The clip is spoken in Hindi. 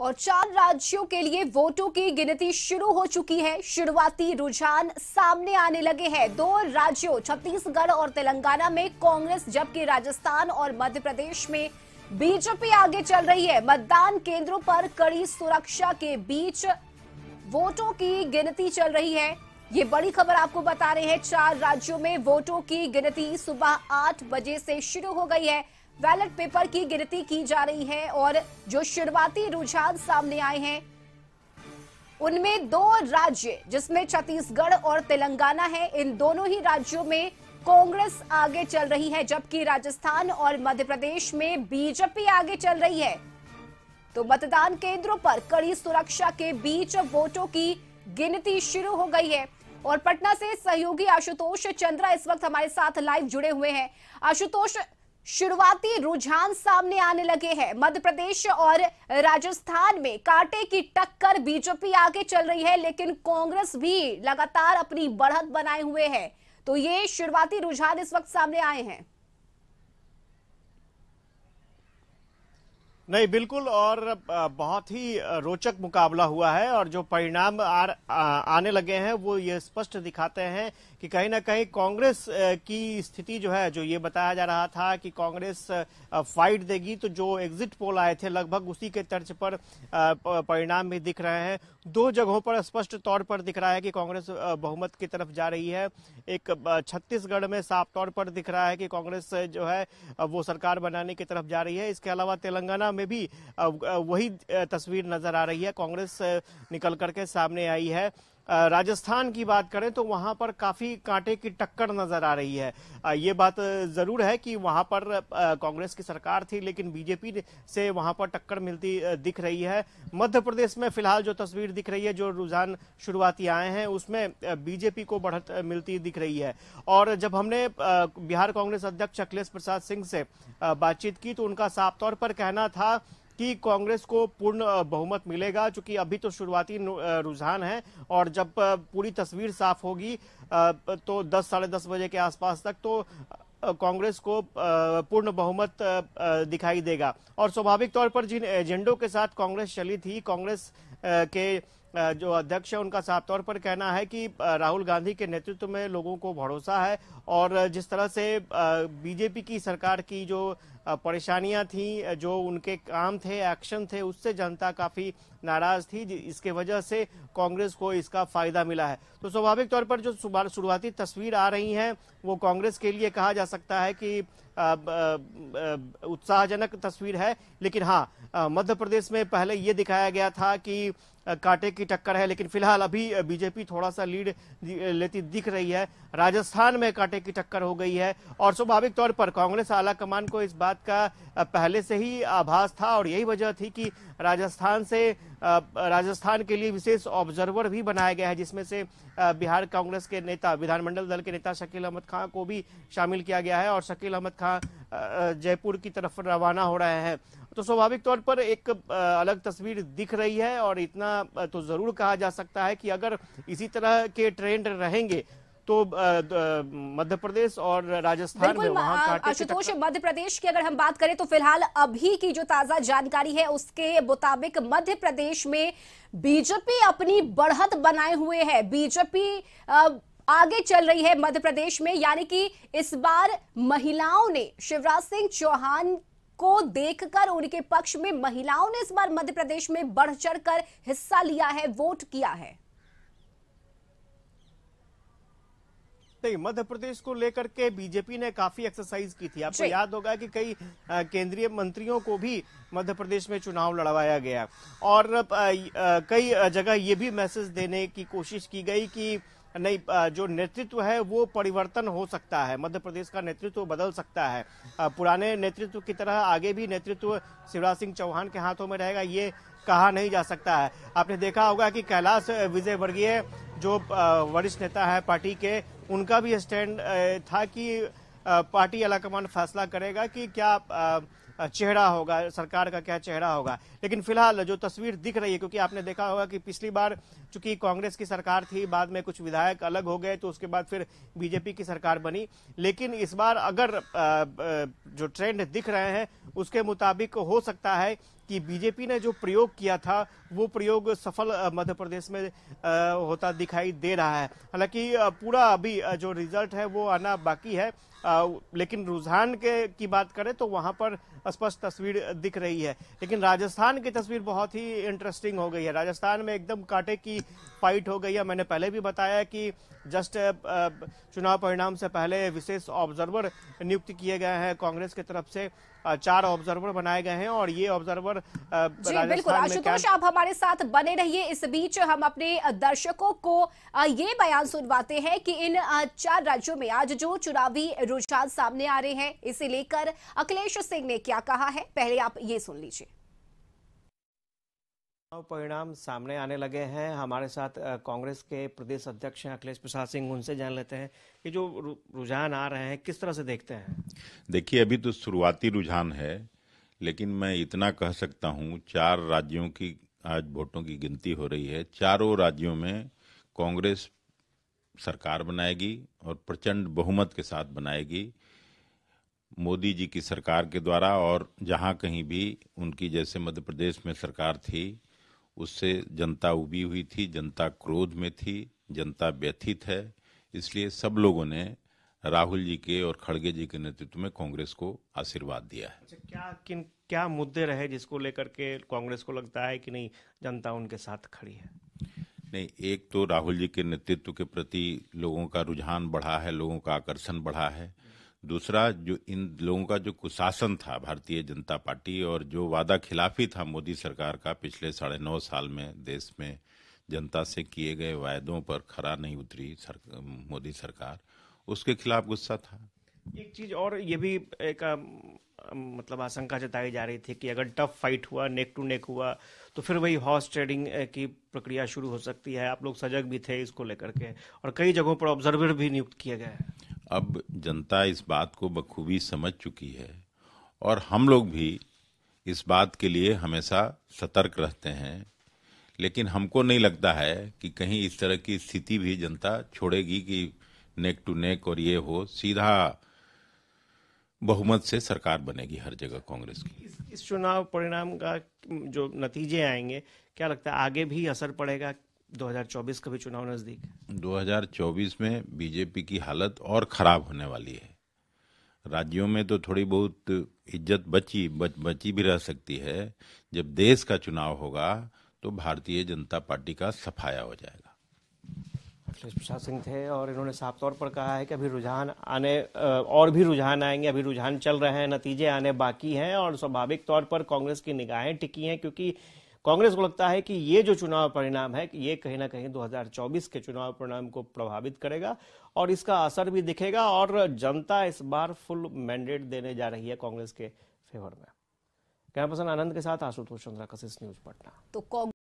और चार राज्यों के लिए वोटों की गिनती शुरू हो चुकी है शुरुआती रुझान सामने आने लगे हैं दो राज्यों छत्तीसगढ़ और तेलंगाना में कांग्रेस जबकि राजस्थान और मध्य प्रदेश में बीजेपी आगे चल रही है मतदान केंद्रों पर कड़ी सुरक्षा के बीच वोटों की गिनती चल रही है ये बड़ी खबर आपको बता रहे हैं चार राज्यों में वोटों की गिनती सुबह आठ बजे से शुरू हो गई है बैलेट पेपर की गिनती की जा रही है और जो शुरुआती रुझान सामने आए हैं उनमें दो राज्य जिसमें छत्तीसगढ़ और तेलंगाना है इन दोनों ही राज्यों में कांग्रेस आगे चल रही है जबकि राजस्थान और मध्य प्रदेश में बीजेपी आगे चल रही है तो मतदान केंद्रों पर कड़ी सुरक्षा के बीच वोटों की गिनती शुरू हो गई है और पटना से सहयोगी आशुतोष चंद्रा इस वक्त हमारे साथ लाइव जुड़े हुए हैं आशुतोष शुरुआती रुझान सामने आने लगे हैं मध्य प्रदेश और राजस्थान में कांटे की टक्कर बीजेपी आगे चल रही है लेकिन कांग्रेस भी लगातार अपनी बढ़त बनाए हुए है तो ये शुरुआती रुझान इस वक्त सामने आए हैं नहीं बिल्कुल और बहुत ही रोचक मुकाबला हुआ है और जो परिणाम आ, आने लगे हैं वो ये स्पष्ट दिखाते हैं कि कहीं ना कहीं कांग्रेस की स्थिति जो है जो ये बताया जा रहा था कि कांग्रेस फाइट देगी तो जो एग्जिट पोल आए थे लगभग उसी के तर्ज पर परिणाम भी दिख रहे हैं दो जगहों पर स्पष्ट तौर पर दिख रहा है कि कांग्रेस बहुमत की तरफ जा रही है एक छत्तीसगढ़ में साफ तौर पर दिख रहा है कि कांग्रेस जो है वो सरकार बनाने की तरफ जा रही है इसके अलावा तेलंगाना में भी वही तस्वीर नजर आ रही है कांग्रेस निकल करके सामने आई है राजस्थान की बात करें तो वहां पर काफी कांटे की टक्कर नजर आ रही है ये बात जरूर है कि वहां पर कांग्रेस की सरकार थी लेकिन बीजेपी से वहां पर टक्कर मिलती दिख रही है मध्य प्रदेश में फिलहाल जो तस्वीर दिख रही है जो रुझान शुरुआती आए हैं उसमें बीजेपी को बढ़त मिलती दिख रही है और जब हमने बिहार कांग्रेस अध्यक्ष अखिलेश प्रसाद सिंह से बातचीत की तो उनका साफ तौर पर कहना था कि कांग्रेस को पूर्ण बहुमत मिलेगा चूंकि अभी तो शुरुआती रुझान है और जब पूरी तस्वीर साफ होगी तो दस साढ़े दस बजे के आसपास तक तो कांग्रेस को पूर्ण बहुमत दिखाई देगा और स्वाभाविक तौर पर जिन एजेंडों के साथ कांग्रेस चली थी कांग्रेस के जो अध्यक्ष है उनका साफ तौर पर कहना है कि राहुल गांधी के नेतृत्व में लोगों को भरोसा है और जिस तरह से बीजेपी की सरकार की जो परेशानियां थी जो उनके काम थे एक्शन थे उससे जनता काफ़ी नाराज थी इसके वजह से कांग्रेस को इसका फायदा मिला है तो स्वाभाविक तौर पर जो शुरुआती तस्वीर आ रही है वो कांग्रेस के लिए कहा जा सकता है कि उत्साहजनक तस्वीर है लेकिन हाँ मध्य प्रदेश में पहले ये दिखाया गया था कि कांटे की टक्कर है लेकिन फिलहाल अभी बीजेपी थोड़ा सा लीड लेती दिख रही है राजस्थान में कांटे की टक्कर हो गई है और स्वाभाविक तौर पर कांग्रेस आला कमान को इस बात बात का पहले से ही आभास था और यही वजह थी कि राजस्थान से राजस्थान के लिए विशेष ऑब्जर्वर भी बनाया गया है जिसमें से बिहार कांग्रेस के नेता विधानमंडल दल के नेता शकील अहमद खां को भी शामिल किया गया है और शकील अहमद खां जयपुर की तरफ रवाना हो रहे हैं तो स्वाभाविक तौर पर एक अलग तस्वीर दिख रही है और इतना तो जरूर कहा जा सकता है कि अगर इसी तरह के ट्रेंड रहेंगे तो मध्य प्रदेश और राजस्थान में वहां आशुतोष मध्य प्रदेश की अगर हम बात करें तो फिलहाल अभी की जो ताजा जानकारी है उसके मुताबिक मध्य प्रदेश में बीजेपी अपनी बढ़त बनाए हुए है बीजेपी आगे चल रही है मध्य प्रदेश में यानी कि इस बार महिलाओं ने शिवराज सिंह चौहान को देखकर उनके पक्ष में महिलाओं ने इस बार मध्य प्रदेश में बढ़ चढ़कर हिस्सा लिया है वोट किया है नहीं मध्य प्रदेश को लेकर के बीजेपी ने काफी एक्सरसाइज की थी आपको याद होगा कि कई केंद्रीय मंत्रियों को भी मध्य प्रदेश में चुनाव लड़वाया गया और कई जगह ये भी मैसेज देने की कोशिश की गई कि नहीं जो नेतृत्व है वो परिवर्तन हो सकता है मध्य प्रदेश का नेतृत्व बदल सकता है पुराने नेतृत्व की तरह आगे भी नेतृत्व शिवराज सिंह चौहान के हाथों में रहेगा ये कहा नहीं जा सकता है आपने देखा होगा कि कैलाश विजयवर्गीय जो वरिष्ठ नेता है पार्टी के उनका भी स्टैंड था कि पार्टी अलाकमान फैसला करेगा कि क्या चेहरा होगा सरकार का क्या चेहरा होगा लेकिन फिलहाल जो तस्वीर दिख रही है क्योंकि आपने देखा होगा कि पिछली बार चूंकि कांग्रेस की सरकार थी बाद में कुछ विधायक अलग हो गए तो उसके बाद फिर बीजेपी की सरकार बनी लेकिन इस बार अगर जो ट्रेंड दिख रहे हैं उसके मुताबिक हो सकता है कि बीजेपी ने जो प्रयोग किया था वो प्रयोग सफल मध्य प्रदेश में होता दिखाई दे रहा है हालांकि पूरा अभी जो रिजल्ट है वो आना बाकी है लेकिन रुझान के की बात करें तो वहां पर स्पष्ट तस्वीर दिख रही है लेकिन राजस्थान की तस्वीर बहुत ही इंटरेस्टिंग हो गई है राजस्थान में एकदम कांटे की फाइट हो गई है मैंने पहले भी बताया कि जस्ट चुनाव परिणाम से पहले विशेष ऑब्जर्वर नियुक्त किए गए हैं कांग्रेस की तरफ से चार ऑब्जर्वर बनाए गए हैं और ये ऑब्जर्वर पर जी बिल्कुल आशुतोष आप हमारे साथ बने रहिए इस बीच हम अपने दर्शकों को ये बयान सुनवाते हैं कि इन चार राज्यों में आज जो चुनावी रुझान सामने आ रहे हैं इसे लेकर अखिलेश सिंह ने क्या कहा है पहले आप ये सुन लीजिए परिणाम सामने आने लगे हैं हमारे साथ कांग्रेस के प्रदेश अध्यक्ष अखिलेश प्रसाद सिंह उनसे जान लेते हैं कि जो रुझान आ रहे हैं किस तरह से देखते हैं देखिए अभी तो शुरुआती रुझान है लेकिन मैं इतना कह सकता हूँ चार राज्यों की आज वोटों की गिनती हो रही है चारों राज्यों में कांग्रेस सरकार बनाएगी और प्रचंड बहुमत के साथ बनाएगी मोदी जी की सरकार के द्वारा और जहाँ कहीं भी उनकी जैसे मध्य प्रदेश में सरकार थी उससे जनता उबी हुई थी जनता क्रोध में थी जनता व्यथित है इसलिए सब लोगों ने राहुल जी के और खड़गे जी के नेतृत्व में कांग्रेस को आशीर्वाद दिया है अच्छा क्या किन क्या मुद्दे रहे जिसको लेकर के कांग्रेस को लगता है कि नहीं जनता उनके साथ खड़ी है नहीं एक तो राहुल जी के नेतृत्व के प्रति लोगों का रुझान बढ़ा है लोगों का आकर्षण बढ़ा है दूसरा जो इन लोगों का जो कुशासन था भारतीय जनता पार्टी और जो वादा खिलाफी था मोदी सरकार का पिछले साढ़े नौ साल में देश में जनता से किए गए वायदों पर खरा नहीं उतरी सर, मोदी सरकार उसके खिलाफ गुस्सा था एक चीज और ये भी एक आ, मतलब आशंका जताई जा रही थी कि अगर टफ फाइट हुआ नेक टू नेक हुआ तो फिर वही हॉर्स ट्रेडिंग की प्रक्रिया शुरू हो सकती है आप लोग सजग भी थे इसको लेकर के और कई जगहों पर ऑब्जर्वर भी नियुक्त किया गया है अब जनता इस बात को बखूबी समझ चुकी है और हम लोग भी इस बात के लिए हमेशा सतर्क रहते हैं लेकिन हमको नहीं लगता है कि कहीं इस तरह की स्थिति भी जनता छोड़ेगी कि नेक टू नेक और ये हो सीधा बहुमत से सरकार बनेगी हर जगह कांग्रेस की इस, इस चुनाव परिणाम का जो नतीजे आएंगे क्या लगता है आगे भी असर पड़ेगा 2024 का भी चुनाव नजदीक 2024 में बीजेपी की हालत और खराब होने वाली है राज्यों में तो थोड़ी बहुत इज्जत बची बच, बची भी रह सकती है जब देश का चुनाव होगा तो भारतीय जनता पार्टी का सफाया हो जाएगा अखिलेश प्रसाद सिंह थे और इन्होंने साफ तौर पर कहा है कि अभी रुझान आने और भी रुझान आएंगे अभी रुझान चल रहे हैं नतीजे आने बाकी हैं और स्वाभाविक तौर पर कांग्रेस की निगाहें टिकी हैं क्योंकि कांग्रेस को लगता है कि ये जो चुनाव परिणाम है ये कहीं ना कहीं 2024 के चुनाव परिणाम को प्रभावित करेगा और इसका असर भी दिखेगा और जनता इस बार फुल मैंडेट देने जा रही है कांग्रेस के फेवर में कैमरा पर्सन आनंद के साथ आशुतोष चंद्रा कशिश न्यूज पटना तो